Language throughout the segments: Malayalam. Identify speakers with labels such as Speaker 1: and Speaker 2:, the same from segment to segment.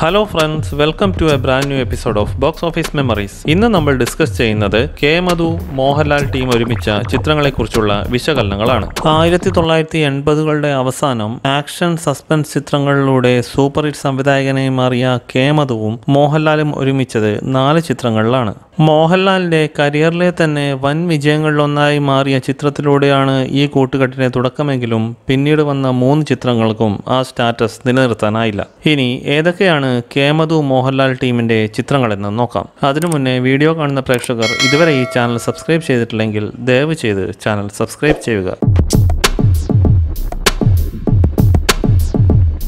Speaker 1: hello friends welcome to a brand new episode of box office memories ഇന്ന് നമ്മൾ ഡിസ്കസ് ചെയ്യുന്നത് കെ മധു മോഹൻലാൽ ടീം ഒരുമിച്ച ചിത്രങ്ങളെക്കുറിച്ചുള്ള വിശകലനങ്ങളാണ് ആയിരത്തി തൊള്ളായിരത്തി എൺപതുകളുടെ അവസാനം ആക്ഷൻ സസ്പെൻസ് ചിത്രങ്ങളിലൂടെ സൂപ്പർ ഹിറ്റ് സംവിധായകനായി മാറിയ കെ മധുവും മോഹൻലാലും ഒരുമിച്ചത് നാല് ചിത്രങ്ങളിലാണ് മോഹൻലാലിന്റെ കരിയറിലെ തന്നെ വൻ വിജയങ്ങളിലൊന്നായി മാറിയ ചിത്രത്തിലൂടെയാണ് ഈ കൂട്ടുകെട്ടിന് തുടക്കമെങ്കിലും പിന്നീട് വന്ന മൂന്ന് ചിത്രങ്ങൾക്കും ആ സ്റ്റാറ്റസ് നിലനിർത്താനായില്ല ഇനി ഏതൊക്കെയാണ് ഏതാണ് കേമതു മോഹൻലാൽ ടീമിൻ്റെ ചിത്രങ്ങളെന്ന് നോക്കാം അതിനു മുന്നേ വീഡിയോ കാണുന്ന പ്രേക്ഷകർ ഇതുവരെ ഈ ചാനൽ സബ്സ്ക്രൈബ് ചെയ്തിട്ടില്ലെങ്കിൽ ദയവ് ചെയ്ത് ചാനൽ സബ്സ്ക്രൈബ് ചെയ്യുക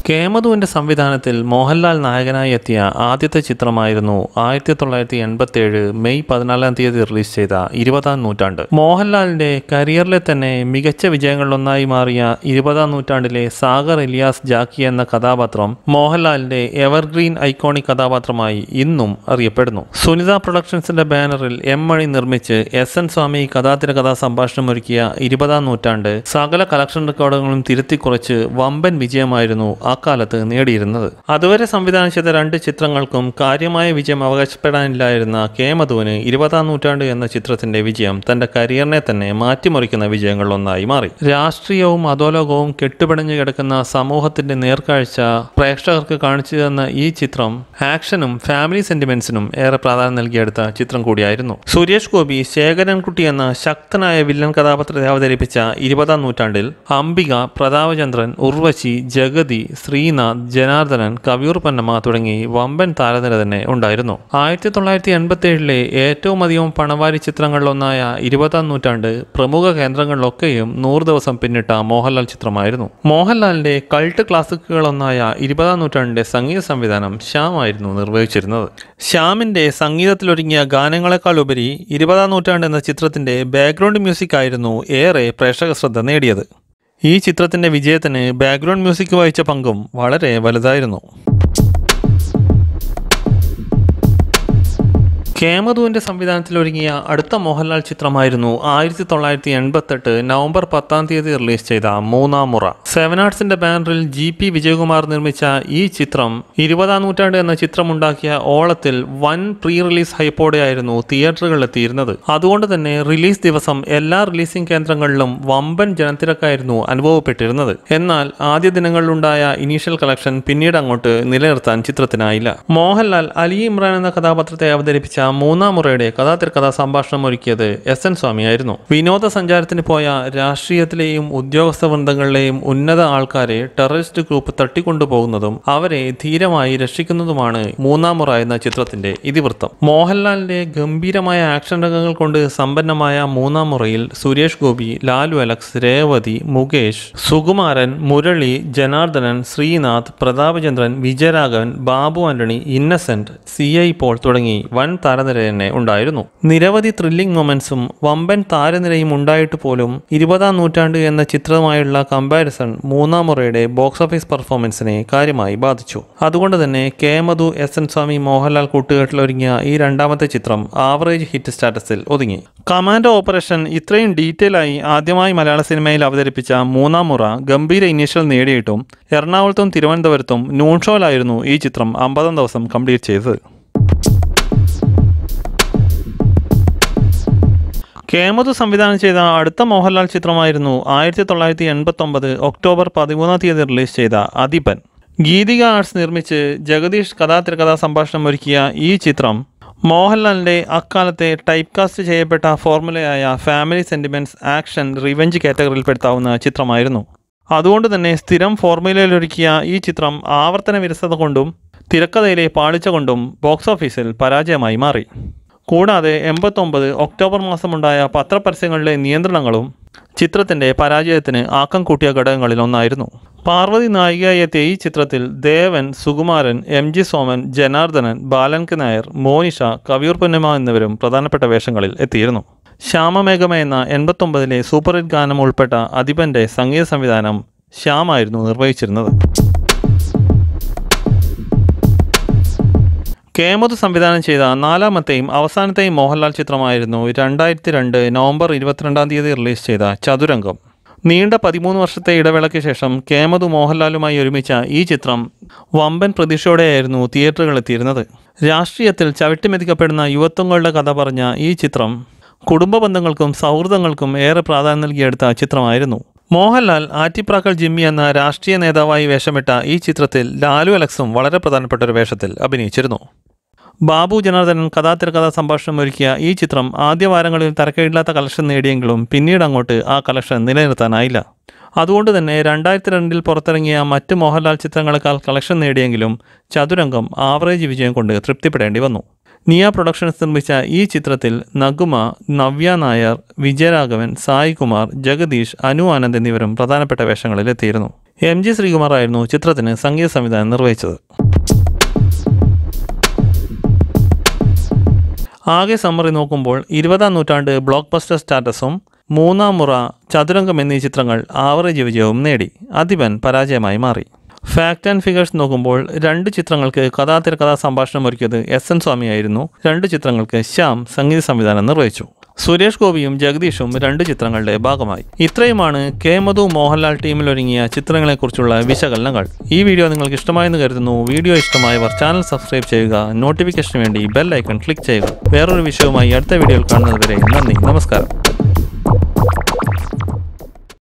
Speaker 1: കേമതുവിൻ്റെ സംവിധാനത്തിൽ മോഹൻലാൽ നായകനായി എത്തിയ ആദ്യത്തെ ചിത്രമായിരുന്നു ആയിരത്തി തൊള്ളായിരത്തി ഏഴ് മെയ് പതിനാലാം തീയതി റിലീസ് ചെയ്ത ഇരുപതാം നൂറ്റാണ്ട് മോഹൻലാലിൻ്റെ കരിയറിലെ തന്നെ മികച്ച വിജയങ്ങളിലൊന്നായി മാറിയ ഇരുപതാം നൂറ്റാണ്ടിലെ സാഗർ ഇലിയാസ് ജാക്കി എന്ന കഥാപാത്രം മോഹൻലാലിൻ്റെ എവർഗ്രീൻ ഐക്കോണിക് കഥാപാത്രമായി ഇന്നും അറിയപ്പെടുന്നു സുനിത പ്രൊഡക്ഷൻസിൻ്റെ ബാനറിൽ എം മണി നിർമ്മിച്ച് എസ് എൻ സ്വാമി കഥാതിരകഥാ സംഭാഷണം ഒരുക്കിയ ഇരുപതാം നൂറ്റാണ്ട് സകല കളക്ഷൻ റെക്കോർഡുകളും തിരുത്തിക്കുറച്ച് വമ്പൻ വിജയമായിരുന്നു ആ അക്കാലത്ത് നേടിയിരുന്നത് അതുവരെ സംവിധാനം ചെയ്ത രണ്ട് ചിത്രങ്ങൾക്കും കാര്യമായ വിജയം അവകാശപ്പെടാനില്ലായിരുന്ന കെ മധുവിന് ഇരുപതാം നൂറ്റാണ്ട് എന്ന ചിത്രത്തിന്റെ വിജയം തന്റെ കരിയറിനെ തന്നെ മാറ്റിമറിക്കുന്ന വിജയങ്ങളിലൊന്നായി മാറി രാഷ്ട്രീയവും അധോലോകവും കെട്ടുപിടഞ്ഞു കിടക്കുന്ന സമൂഹത്തിന്റെ നേർക്കാഴ്ച പ്രേക്ഷകർക്ക് കാണിച്ചു തന്ന ഈ ചിത്രം ആക്ഷനും ഫാമിലി സെന്റിമെന്റ്സിനും ഏറെ പ്രാധാന്യം നൽകിയെടുത്ത ചിത്രം കൂടിയായിരുന്നു സുരേഷ് ഗോപി ശേഖരൻകുട്ടി എന്ന ശക്തനായ വില്ലൻ കഥാപാത്രത്തെ അവതരിപ്പിച്ച ഇരുപതാം നൂറ്റാണ്ടിൽ അംബിക പ്രതാപചന്ദ്രൻ ഉർവശി ജഗതി ശ്രീനാഥ് ജനാർദ്ദനൻ കവിയൂർ പന്നമ്മ തുടങ്ങി വമ്പൻ താരനിര തന്നെ ഉണ്ടായിരുന്നു ആയിരത്തി തൊള്ളായിരത്തി എൺപത്തിയേഴിലെ ഏറ്റവും അധികം പണവാരി ചിത്രങ്ങളിലൊന്നായ ഇരുപതാം നൂറ്റാണ്ട് പ്രമുഖ കേന്ദ്രങ്ങളിലൊക്കെയും നൂറ് ദിവസം പിന്നിട്ട മോഹൻലാൽ ചിത്രമായിരുന്നു മോഹൻലാലിന്റെ കൾട്ട് ക്ലാസിക്കുകളൊന്നായ ഇരുപതാം നൂറ്റാണ്ടിന്റെ സംഗീത സംവിധാനം ശ്യാം ആയിരുന്നു നിർവഹിച്ചിരുന്നത് ശ്യാമിന്റെ സംഗീതത്തിലൊരുങ്ങിയ ഗാനങ്ങളെക്കാൾ ഉപരി ഇരുപതാം നൂറ്റാണ്ട് എന്ന ചിത്രത്തിന്റെ ബാക്ക്ഗ്രൗണ്ട് മ്യൂസിക് ആയിരുന്നു ഏറെ പ്രേക്ഷക ശ്രദ്ധ നേടിയത് ഈ ചിത്രത്തിൻ്റെ വിജയത്തിന് ബാക്ക്ഗ്രൗണ്ട് മ്യൂസിക് വായിച്ച പങ്കും വളരെ വലുതായിരുന്നു കേമതുവിൻ്റെ ഒരുങ്ങിയ അടുത്ത മോഹൻലാൽ ചിത്രമായിരുന്നു ആയിരത്തി തൊള്ളായിരത്തി എൺപത്തെട്ട് നവംബർ പത്താം തീയതി റിലീസ് ചെയ്ത മൂന്നാം മുറ സെവൻ ആർട്സിന്റെ ബാനറിൽ ജി പി വിജയകുമാർ നിർമ്മിച്ച ഈ ചിത്രം ഇരുപതാം നൂറ്റാണ്ട് എന്ന ചിത്രമുണ്ടാക്കിയ ഓളത്തിൽ വൻ പ്രീ റിലീസ് ഹൈപ്പോടെയായിരുന്നു തിയേറ്ററുകളിലെത്തിയിരുന്നത് അതുകൊണ്ട് തന്നെ റിലീസ് ദിവസം എല്ലാ റിലീസിംഗ് കേന്ദ്രങ്ങളിലും വമ്പൻ ജനത്തിരക്കായിരുന്നു അനുഭവപ്പെട്ടിരുന്നത് എന്നാൽ ആദ്യ ദിനങ്ങളിലുണ്ടായ ഇനീഷ്യൽ കളക്ഷൻ പിന്നീട് അങ്ങോട്ട് നിലനിർത്താൻ ചിത്രത്തിനായില്ല മോഹൻലാൽ അലി ഇമ്രാൻ എന്ന കഥാപാത്രത്തെ അവതരിപ്പിച്ച മൂന്നാം മുറയുടെ കഥാതിർക്കഥ സംഭാഷണം ഒരുക്കിയത് എസ് എൻ സ്വാമിയായിരുന്നു വിനോദസഞ്ചാരത്തിന് പോയ രാഷ്ട്രീയത്തിലെയും ഉദ്യോഗസ്ഥ വൃന്ദങ്ങളിലെയും ഉന്നത ആൾക്കാരെ ടെററിസ്റ്റ് ഗ്രൂപ്പ് തട്ടിക്കൊണ്ടുപോകുന്നതും അവരെ ധീരമായി രക്ഷിക്കുന്നതുമാണ് മൂന്നാം മുറ എന്ന ചിത്രത്തിന്റെ ഇതിവൃത്തം മോഹൻലാലിന്റെ ഗംഭീരമായ ആക്ഷൻ രംഗങ്ങൾ കൊണ്ട് സമ്പന്നമായ മൂന്നാം മുറയിൽ സുരേഷ് ഗോപി ലാലു അലക്സ് രേവതി മുകേഷ് സുകുമാരൻ മുരളി ജനാർദ്ദനൻ ശ്രീനാഥ് പ്രതാപചന്ദ്രൻ വിജയരാഘവൻ ബാബു ആന്റണി ഇന്നസെന്റ് സി ഐ പോൾ തുടങ്ങി വൻ താര താരനിര തന്നെ ഉണ്ടായിരുന്നു നിരവധി ത്രില്ലിംഗ് മൊമെന്റ്സും വമ്പൻ താരനിരയും ഉണ്ടായിട്ട് പോലും ഇരുപതാം നൂറ്റാണ്ട് എന്ന ചിത്രമായുള്ള കമ്പാരിസൺ മൂന്നാം മുറയുടെ ബോക്സ് ഓഫീസ് പെർഫോമൻസിനെ കാര്യമായി ബാധിച്ചു അതുകൊണ്ട് തന്നെ K Madhu S N Swamy Mohanlal കൂട്ടുകെട്ടിലൊരുങ്ങിയ ഈ രണ്ടാമത്തെ ചിത്രം ആവറേജ് ഹിറ്റ് സ്റ്റാറ്റസിൽ ഒതുങ്ങി കമാൻഡോ ഓപ്പറേഷൻ ഇത്രയും ഡീറ്റെയിൽ ആയി ആദ്യമായി മലയാള സിനിമയിൽ അവതരിപ്പിച്ച മൂന്നാം മുറ ഗംഭീര ഇനീഷ്യൽ നേടിയിട്ടും എറണാകുളത്തും തിരുവനന്തപുരത്തും നൂൺ ഈ ചിത്രം അമ്പതാം ദിവസം കംപ്ലീറ്റ് ചെയ്തത് കേമത് സംവിധാനം ചെയ്ത അടുത്ത മോഹൻലാൽ ചിത്രമായിരുന്നു ആയിരത്തി തൊള്ളായിരത്തി എൺപത്തി ഒമ്പത് ഒക്ടോബർ പതിമൂന്നാം തീയതി റിലീസ് ചെയ്ത അദീപൻ ഗീതിക ആർട്സ് നിർമ്മിച്ച് ജഗദീഷ് കഥാതിരകഥാ സംഭാഷണം ഒരുക്കിയ ഈ ചിത്രം മോഹൻലാലിൻ്റെ അക്കാലത്തെ ടൈപ്പ് കാസ്റ്റ് ചെയ്യപ്പെട്ട ഫോർമുലയായ ഫാമിലി സെൻറ്റിമെൻറ്റ്സ് ആക്ഷൻ റിവെഞ്ച് കാറ്റഗറിയിൽപ്പെടുത്താവുന്ന ചിത്രമായിരുന്നു അതുകൊണ്ട് തന്നെ സ്ഥിരം ഫോർമുലയിലൊരുക്കിയ ഈ ചിത്രം ആവർത്തന വിരസത കൊണ്ടും തിരക്കഥയിലെ പാളിച്ച കൊണ്ടും ബോക്സ് ഓഫീസിൽ പരാജയമായി മാറി കൂടാതെ എൺപത്തൊമ്പത് ഒക്ടോബർ മാസമുണ്ടായ പത്രപരസ്യങ്ങളിലെ നിയന്ത്രണങ്ങളും ചിത്രത്തിൻ്റെ പരാജയത്തിന് ആക്കം കൂട്ടിയ ഘടകങ്ങളിൽ ഒന്നായിരുന്നു പാർവതി നായികയായി എത്തിയ ഈ ചിത്രത്തിൽ ദേവൻ സുകുമാരൻ എം ജി സോമൻ ജനാർദ്ദനൻ ബാലൻക് നായർ മോനിഷ കവിയൂർ പൊന്നമ എന്നിവരും പ്രധാനപ്പെട്ട വേഷങ്ങളിൽ എത്തിയിരുന്നു ശ്യാമമേഘമ എന്ന എൺപത്തൊമ്പതിലെ സൂപ്പർ ഹിറ്റ് ഗാനം ഉൾപ്പെട്ട അധിപൻ്റെ സംഗീത സംവിധാനം ശ്യാമായിരുന്നു നിർവഹിച്ചിരുന്നത് കേമത് സംവിധാനം ചെയ്ത നാലാമത്തെയും അവസാനത്തെയും മോഹൻലാൽ ചിത്രമായിരുന്നു രണ്ടായിരത്തി രണ്ട് നവംബർ ഇരുപത്തിരണ്ടാം തീയതി റിലീസ് ചെയ്ത ചതുരംഗം നീണ്ട പതിമൂന്ന് വർഷത്തെ ഇടവേളയ്ക്ക് ശേഷം കേമതു മോഹൻലാലുമായി ഒരുമിച്ച ഈ ചിത്രം വമ്പൻ പ്രതീക്ഷയോടെയായിരുന്നു തിയേറ്ററുകളെത്തിയിരുന്നത് രാഷ്ട്രീയത്തിൽ ചവിട്ടിമെതിക്കപ്പെടുന്ന യുവത്വങ്ങളുടെ കഥ പറഞ്ഞ ഈ ചിത്രം കുടുംബ ബന്ധങ്ങൾക്കും സൗഹൃദങ്ങൾക്കും ഏറെ പ്രാധാന്യം നൽകിയെടുത്ത ചിത്രമായിരുന്നു മോഹൻലാൽ ആറ്റിപ്രാക്കൾ ജിമ്മി എന്ന രാഷ്ട്രീയ നേതാവായി വേഷമിട്ട ഈ ചിത്രത്തിൽ ലാലു അലക്സും വളരെ പ്രധാനപ്പെട്ട ഒരു വേഷത്തിൽ അഭിനയിച്ചിരുന്നു ബാബു ജനാർദ്ദനൻ കഥാതിരകഥ സംഭാഷണം ഒരുക്കിയ ഈ ചിത്രം ആദ്യ വാരങ്ങളിൽ തരക്കേടില്ലാത്ത കളക്ഷൻ നേടിയെങ്കിലും പിന്നീട് അങ്ങോട്ട് ആ കളക്ഷൻ നിലനിർത്താനായില്ല അതുകൊണ്ട് തന്നെ രണ്ടായിരത്തി രണ്ടിൽ പുറത്തിറങ്ങിയ മറ്റ് മോഹൻലാൽ ചിത്രങ്ങളെക്കാൾ കളക്ഷൻ നേടിയെങ്കിലും ചതുരംഗം ആവറേജ് വിജയം കൊണ്ട് തൃപ്തിപ്പെടേണ്ടി വന്നു നിയ പ്രൊഡക്ഷൻസ് നിർമ്മിച്ച ഈ ചിത്രത്തിൽ നഗുമ നവ്യ നായർ വിജയരാഘവൻ സായികുമാർ ജഗദീഷ് അനു ആനന്ദ് എന്നിവരും പ്രധാനപ്പെട്ട എത്തിയിരുന്നു എം ജി ശ്രീകുമാർ ആയിരുന്നു ചിത്രത്തിന് സംഗീത സംവിധാനം നിർവഹിച്ചത് ആകെ സമ്മറി നോക്കുമ്പോൾ ഇരുപതാം നൂറ്റാണ്ട് ബ്ലോക്ക് ബസ്റ്റർ സ്റ്റാറ്റസും മൂന്നാം മുറ ചതുരംഗം എന്നീ ചിത്രങ്ങൾ ആവറേജ് വിജയവും നേടി അധിപൻ പരാജയമായി മാറി ഫാക്ട് ആൻഡ് ഫിഗേഴ്സ് നോക്കുമ്പോൾ രണ്ട് ചിത്രങ്ങൾക്ക് കഥാതിരകഥാ സംഭാഷണം ഒരുക്കിയത് എസ് എൻ സ്വാമിയായിരുന്നു രണ്ട് ചിത്രങ്ങൾക്ക് ശ്യാം സംഗീത സംവിധാനം നിർവഹിച്ചു സുരേഷ് ഗോപിയും ജഗദീഷും രണ്ട് ചിത്രങ്ങളുടെ ഭാഗമായി ഇത്രയുമാണ് കെ മധു മോഹൻലാൽ ടീമിൽ ഒരുങ്ങിയ ചിത്രങ്ങളെക്കുറിച്ചുള്ള വിശകലനങ്ങൾ ഈ വീഡിയോ നിങ്ങൾക്ക് ഇഷ്ടമായെന്ന് കരുതുന്നു വീഡിയോ ഇഷ്ടമായവർ ചാനൽ സബ്സ്ക്രൈബ് ചെയ്യുക നോട്ടിഫിക്കേഷന് വേണ്ടി ബെൽ ഐക്കൺ ക്ലിക്ക് ചെയ്യുക വേറൊരു വിഷയവുമായി അടുത്ത വീഡിയോയിൽ കാണുന്നതുവരെ നന്ദി നമസ്കാരം